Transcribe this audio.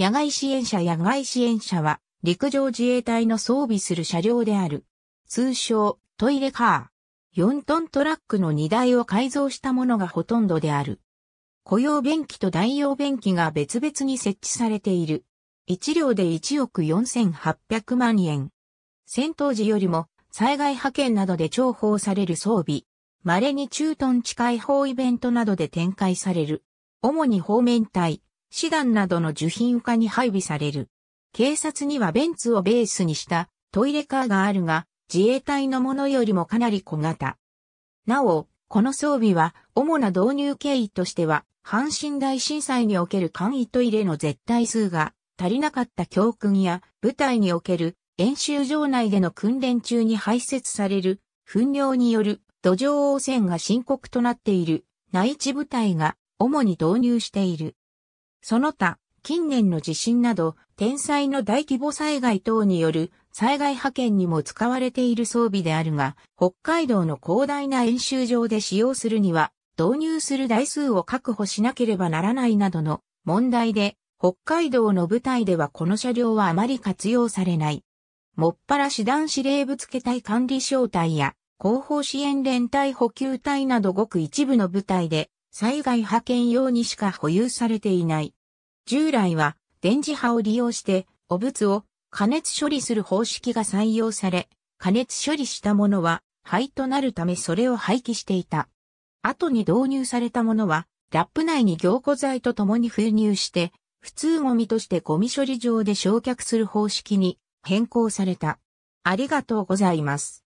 野外支援車野外支援車は陸上自衛隊の装備する車両である。通称トイレカー。4トントラックの荷台を改造したものがほとんどである。雇用便器と代用便器が別々に設置されている。1両で1億4800万円。戦闘時よりも災害派遣などで重宝される装備。稀に中トン地い違法イベントなどで展開される。主に方面隊、師団などの受品化に配備される。警察にはベンツをベースにしたトイレカーがあるが、自衛隊のものよりもかなり小型。なお、この装備は主な導入経緯としては、阪神大震災における簡易トイレの絶対数が足りなかった教訓や部隊における演習場内での訓練中に排泄される糞尿による土壌汚染が深刻となっている内地部隊が主に導入している。その他、近年の地震など、天災の大規模災害等による災害派遣にも使われている装備であるが、北海道の広大な演習場で使用するには、導入する台数を確保しなければならないなどの問題で、北海道の部隊ではこの車両はあまり活用されない。もっぱら師団司令部付隊管理小隊や、後方支援連隊補給隊などごく一部の部隊で災害派遣用にしか保有されていない。従来は電磁波を利用して汚物を加熱処理する方式が採用され、加熱処理したものは灰となるためそれを廃棄していた。後に導入されたものはラップ内に凝固剤と共に封入して、普通ゴミとしてゴミ処理場で焼却する方式に変更された。ありがとうございます。